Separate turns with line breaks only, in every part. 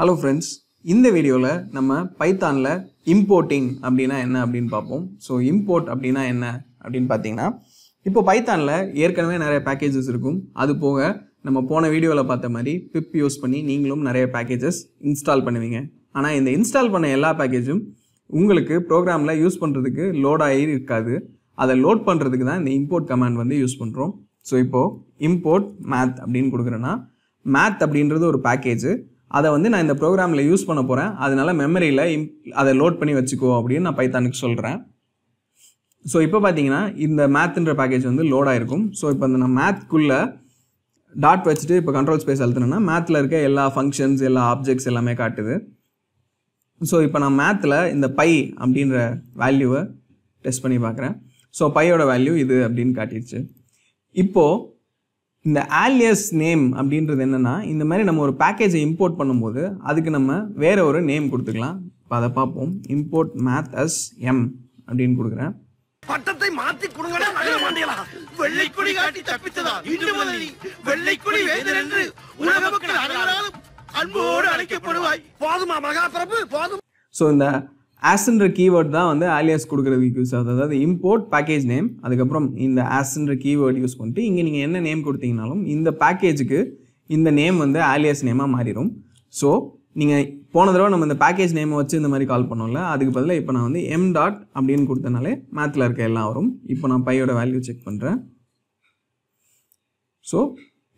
hello friends இந்த வீடியோவில் நம்ம பைத்தானில் இம்போர்ட்டிங் அப்படின்னா என்ன அப்படின்னு பார்ப்போம் ஸோ இம்போர்ட் அப்படின்னா என்ன அப்படின்னு பார்த்தீங்கன்னா இப்போ பைத்தானில் ஏற்கனவே நிறைய பேக்கேஜஸ் இருக்கும் அது போக நம்ம போன வீடியோவில் பார்த்த மாதிரி பிப் யூஸ் பண்ணி நீங்களும் நிறைய பேக்கேஜஸ் இன்ஸ்டால் பண்ணுவீங்க ஆனால் இந்த இன்ஸ்டால் பண்ண எல்லா பேக்கேஜும் உங்களுக்கு ப்ரோக்ராமில் யூஸ் பண்ணுறதுக்கு லோட் ஆகி இருக்காது அதை லோட் பண்ணுறதுக்கு தான் இந்த இம்போர்ட் கமாண்ட் வந்து யூஸ் பண்ணுறோம் ஸோ இப்போது இம்போர்ட் மேத் அப்படின்னு கொடுக்குறேன்னா மேத் அப்படின்றது ஒரு பேக்கேஜு அதை வந்து நான் இந்த ப்ரோக்ராமில் யூஸ் பண்ண போகிறேன் அதனால மெமரியில் இம் அதை லோட் பண்ணி வச்சுக்கோ அப்படின்னு நான் பைத்தானுக்கு சொல்கிறேன் ஸோ இப்போ பார்த்தீங்கன்னா இந்த மேத்ன்ற பேக்கேஜ் வந்து லோட் ஆயிருக்கும் ஸோ இப்போ அந்த நான் மேத்க்குள்ளே டாட் வச்சுட்டு இப்போ கண்ட்ரோல் ஸ்பேஸ் அழுத்தினேன்னா மேத்தில் இருக்க எல்லா ஃபங்க்ஷன்ஸ் எல்லா ஆப்ஜெக்ட்ஸ் எல்லாமே காட்டுது ஸோ இப்போ நான் மேத்தில் இந்த பை அப்படின்ற வேல்யூவை டெஸ்ட் பண்ணி பார்க்குறேன் ஸோ பையோட வேல்யூ இது அப்படின்னு காட்டிடுச்சு இப்போது இந்த ஆலியஸ் நேம் அப்படின்றது என்னென்னா இந்த மாதிரி நம்ம ஒரு பேக்கேஜை இம்போர்ட் பண்ணும்போது அதுக்கு நம்ம வேறு ஒரு நேம் கொடுத்துக்கலாம் இப்போ அதை பார்ப்போம் இம்போர்ட் மேத் அஸ் எம் அப்படின்னு கொடுக்குறேன் பட்டத்தை மாத்தி கொடுங்க வெள்ளைக்குடி காட்டி தப்பித்ததா இன்று வெள்ளைக்குடி வேந்தர் அன்போடு அழைக்கப்படுவாய் போதுமா மகாபிரபு போதும் ஸோ இந்த ஆஸ்ன்ற கீவேர்ட் தான் வந்து ஆலியாஸ் கொடுக்குறதுக்கு யூஸ் ஆகுது அதாவது இம்போர்ட் பேக்கேஜ் நேம் அதுக்கப்புறம் இந்த ஆஸ்ன்ற கீவேர்டு யூஸ் பண்ணிட்டு இங்கே நீங்கள் என்ன நேம் கொடுத்தீங்கனாலும் இந்த பேக்கேஜுக்கு இந்த நேம் வந்து ஆலியாஸ் நேமாக மாறிடும் ஸோ நீங்கள் போன தடவை நம்ம இந்த பேக்கேஜ் நேமை வச்சு இந்த மாதிரி கால் பண்ணோம்ல அதுக்கு பதிலாக இப்போ நான் வந்து எம் டாட் அப்படின்னு கொடுத்தனாலே மேத்தில் இருக்க எல்லாம் வரும் இப்போ நான் பையோட வேல்யூ செக் பண்ணுறேன் ஸோ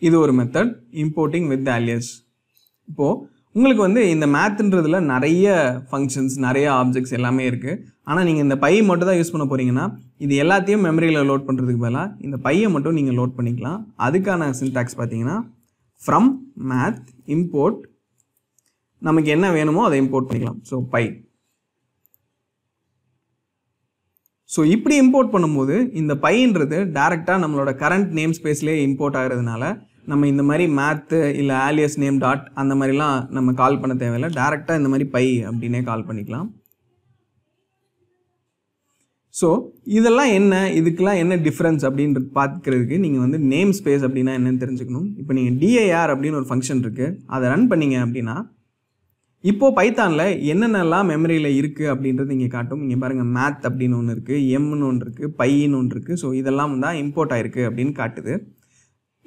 இது ஒரு மெத்தட் இம்போர்ட்டிங் வித் ஆலியஸ் இப்போது உங்களுக்கு வந்து இந்த மேத்ன்றதுல நிறைய ஃபங்க்ஷன்ஸ் நிறைய ஆப்ஜெக்ட்ஸ் எல்லாமே இருக்குது ஆனால் நீங்கள் இந்த பையை மட்டும் தான் யூஸ் பண்ண போகிறீங்கன்னா இது எல்லாத்தையும் மெமரியில் லோட் பண்ணுறதுக்கு பதிலாக இந்த பையை மட்டும் நீங்கள் லோட் பண்ணிக்கலாம் அதுக்கான சின்டாக்ஸ் பார்த்தீங்கன்னா ஃப்ரம் மேத் இம்போர்ட் நமக்கு என்ன வேணுமோ அதை இம்போர்ட் பண்ணிக்கலாம் ஸோ பை ஸோ இப்படி இம்போர்ட் பண்ணும்போது இந்த பைன்றது டேரெக்டாக நம்மளோட கரண்ட் நேம் ஸ்பேஸ்லேயே இம்போர்ட் ஆகிறதுனால நம்ம இந்த மாதிரி மேத்து இல்லை ஆலியஸ் நேம் டாட் அந்த மாதிரிலாம் நம்ம கால் பண்ண தேவையில்லை டேரெக்டாக இந்த மாதிரி பை அப்படின்னே கால் பண்ணிக்கலாம் ஸோ இதெல்லாம் என்ன இதுக்கெலாம் என்ன டிஃப்ரென்ஸ் அப்படின்றது பார்க்குறதுக்கு நீங்கள் வந்து நேம் ஸ்பேஸ் அப்படின்னா என்னென்னு தெரிஞ்சுக்கணும் இப்போ நீங்கள் டிஏஆர் அப்படின்னு ஒரு ஃபங்க்ஷன் இருக்குது அதை ரன் பண்ணிங்க அப்படின்னா இப்போது பைத்தானில் என்னென்னலாம் மெமரியில் இருக்குது அப்படின்றது இங்கே காட்டும் இங்கே பாருங்கள் மேத் அப்படின்னு ஒன்று இருக்குது எம்னு ஒன்று இருக்குது பையின்னு ஒன்று இருக்குது ஸோ இதெல்லாம் தான் இம்போர்ட் ஆயிருக்கு அப்படின்னு காட்டுது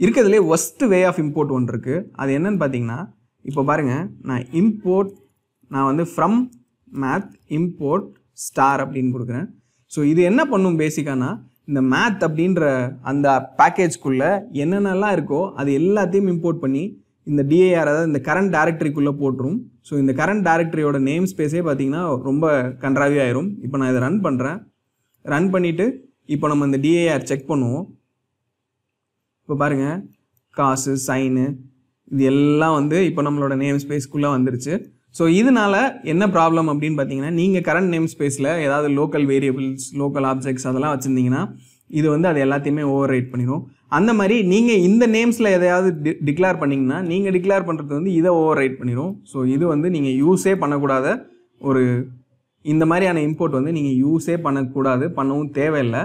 இருக்கிறதுலே ஒஸ்ட்டு வே ஆஃப் இம்போர்ட் ஒன்று இருக்குது அது என்னன்னு பார்த்தீங்கன்னா இப்போ பாருங்கள் நான் இம்போர்ட் நான் வந்து ஃப்ரம் மேத் இம்போர்ட் ஸ்டார் அப்படின்னு கொடுக்குறேன் ஸோ இது என்ன பண்ணும் பேசிக்கானா இந்த மேத் அப்படின்ற அந்த பேக்கேஜ்குள்ளே என்னென்னலாம் இருக்கோ அது எல்லாத்தையும் இம்போர்ட் பண்ணி இந்த டிஏஆர் அதாவது இந்த கரண்ட் டேரக்டரிக்குள்ளே போட்டுரும் ஸோ இந்த கரண்ட் டேரக்டரியோட நேம் ஸ்பேஸே பார்த்தீங்கன்னா ரொம்ப கன்றாவே ஆயிரும் இப்போ நான் இதை ரன் பண்ணுறேன் ரன் பண்ணிவிட்டு இப்போ நம்ம இந்த டிஏஆர் செக் பண்ணுவோம் இப்போ பாருங்கள் காசு சைனு இது எல்லாம் வந்து இப்போ நம்மளோட நேம் ஸ்பேஸ்க்குள்ளே வந்துருச்சு ஸோ இதனால என்ன ப்ராப்ளம் அப்படின்னு பார்த்தீங்கன்னா நீங்கள் கரண்ட் நேம் ஸ்பேஸில் ஏதாவது லோக்கல் வேரியபிள்ஸ் லோக்கல் ஆப்ஜெக்ட்ஸ் அதெல்லாம் வச்சுருந்தீங்கன்னா இது வந்து அது எல்லாத்தையுமே ஓவர் ரைட் பண்ணிடும் அந்த மாதிரி நீங்கள் இந்த நேம்ஸில் எதையாவது டி டிக்ளேர் பண்ணிங்கன்னா நீங்கள் டிக்ளேர் பண்ணுறது வந்து இதை ஓவர் ரைட் பண்ணிடும் ஸோ இது வந்து நீங்கள் யூஸே பண்ணக்கூடாத ஒரு இந்த மாதிரியான இம்போர்ட் வந்து நீங்கள் யூஸே பண்ணக்கூடாது பண்ணவும் தேவையில்லை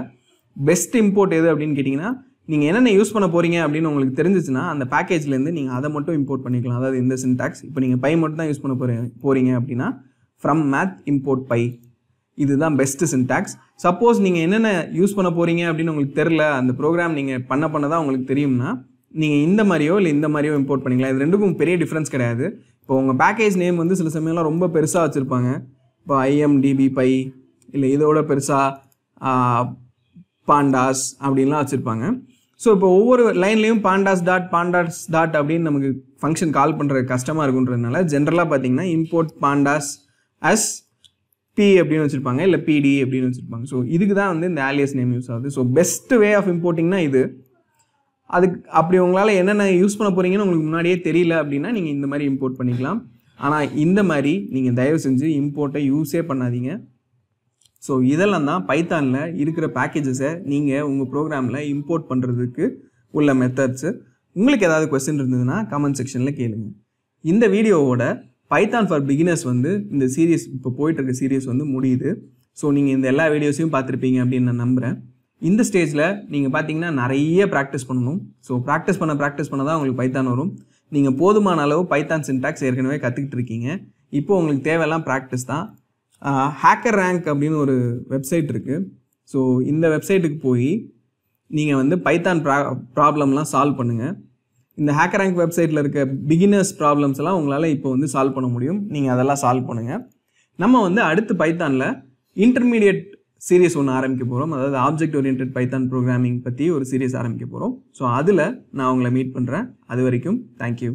பெஸ்ட் இம்போர்ட் எது அப்படின்னு கேட்டிங்கன்னா நீங்கள் என்னென்ன யூஸ் பண்ண போகிறீங்க அப்படின்னு உங்களுக்கு தெரிஞ்சிச்சுன்னா அந்த பேக்கேஜ்லேருந்து நீங்கள் அதை மட்டும் இம்போர்ட் பண்ணிக்கலாம் அதாவது இந்த சின்டாக்ஸ் இப்போ நீங்கள் பை மட்டும் தான் யூஸ் பண்ண போகிறீங்க போகிறீங்க அப்படின்னா ஃப்ரம் மேத் இம்போர்ட் பை இதுதான் பெஸ்ட் சின்டாக்ஸ் சப்போஸ் நீங்கள் என்னென்ன யூஸ் பண்ண போகிறீங்க அப்படின்னு உங்களுக்கு தெரில அந்த ப்ரோக்ராம் நீங்கள் பண்ண பண்ண தான் உங்களுக்கு தெரியும்னா நீங்கள் இந்த மாதிரியோ இல்லை இந்த மாதிரியோ இம்போர்ட் பண்ணிக்கலாம் இது ரெண்டுக்கும் பெரிய டிஃப்ரென்ஸ் கிடையாது இப்போ உங்கள் பேக்கேஜ் நேம் வந்து சில சமயம்லாம் ரொம்ப பெருசாக வச்சுருப்பாங்க இப்போ ஐஎம்டிபி பை இல்லை இதோட பெருசாக பாண்டாஸ் அப்படின்லாம் வச்சுருப்பாங்க ஸோ இப்போ ஒவ்வொரு லைன்லையும் பாண்டாஸ் டாட் பாண்டாஸ் டாட் அப்படின்னு நமக்கு ஃபங்க்ஷன் கால் பண்ணுறது கஷ்டமாக இருக்குன்றதுனால ஜென்ரலாக பார்த்தீங்கன்னா இம்போர்ட் பாண்டாஸ் அஸ் பி அப்படின்னு வச்சுருப்பாங்க இல்லை பிடி அப்படின்னு வச்சுருப்பாங்க ஸோ இதுக்கு தான் வந்து இந்த ஆலியஸ் நேம் யூஸ் ஆகுது ஸோ பெஸ்ட் வே ஆஃப் இம்போர்ட்டிங்னா இது அதுக்கு அப்படி உங்களால் என்னென்ன யூஸ் பண்ண போகிறீங்கன்னு உங்களுக்கு முன்னாடியே தெரியல அப்படின்னா நீங்கள் இந்த மாதிரி இம்போர்ட் பண்ணிக்கலாம் ஆனால் இந்த மாதிரி நீங்கள் தயவு செஞ்சு இம்போர்ட்டை யூஸே பண்ணாதீங்க ஸோ இதெல்லாம் தான் பைத்தானில் இருக்கிற பேக்கேஜஸை நீங்கள் உங்கள் ப்ரோக்ராமில் இம்போர்ட் பண்ணுறதுக்கு உள்ள மெத்தட்ஸு உங்களுக்கு ஏதாவது கொஸ்டின் இருந்ததுன்னா கமெண்ட் செக்ஷனில் கேளுங்க இந்த வீடியோவோட பைத்தான் ஃபார் பிகினர்ஸ் வந்து இந்த சீரியஸ் இப்போ போயிட்டுருக்க சீரியஸ் வந்து முடியுது ஸோ நீங்கள் இந்த எல்லா வீடியோஸையும் பார்த்துருப்பீங்க அப்படின்னு நான் நம்புகிறேன் இந்த ஸ்டேஜில் நீங்கள் பார்த்தீங்கன்னா நிறைய ப்ராக்டிஸ் பண்ணணும் ஸோ ப்ராக்டிஸ் பண்ண ப்ராக்டிஸ் பண்ண தான் உங்களுக்கு பைத்தான் வரும் நீங்கள் போதுமான அளவு பைத்தான் சின்டாக்ஸ் ஏற்கனவே கற்றுக்கிட்டு இருக்கீங்க இப்போ உங்களுக்கு தேவையெல்லாம் ப்ராக்டிஸ் தான் ஹேக்கர் ரேங்க் அப்படின்னு ஒரு வெப்சைட் இருக்குது ஸோ இந்த வெப்சைட்டுக்கு போய் நீங்கள் வந்து பைத்தான் ப்ரா ப்ராப்ளம்லாம் சால்வ் பண்ணுங்கள் இந்த ஹேக்கர் ரேங்க் வெப்சைட்டில் இருக்க பிகினர்ஸ் ப்ராப்ளம்ஸ் எல்லாம் உங்களால் இப்போ வந்து சால்வ் பண்ண முடியும் நீங்கள் அதெல்லாம் சால்வ் பண்ணுங்கள் நம்ம வந்து அடுத்து பைத்தானில் இன்டர்மீடியட் சீரியஸ் ஒன்று ஆரம்பிக்க போகிறோம் அதாவது ஆப்ஜெக்ட் ஓரியன்ட் பைத்தான் ப்ரோக்ராமிங் பற்றி ஒரு சீரியஸ் ஆரம்பிக்க போகிறோம் ஸோ அதில் நான் உங்களை மீட் பண்ணுறேன் அது வரைக்கும் தேங்க்யூ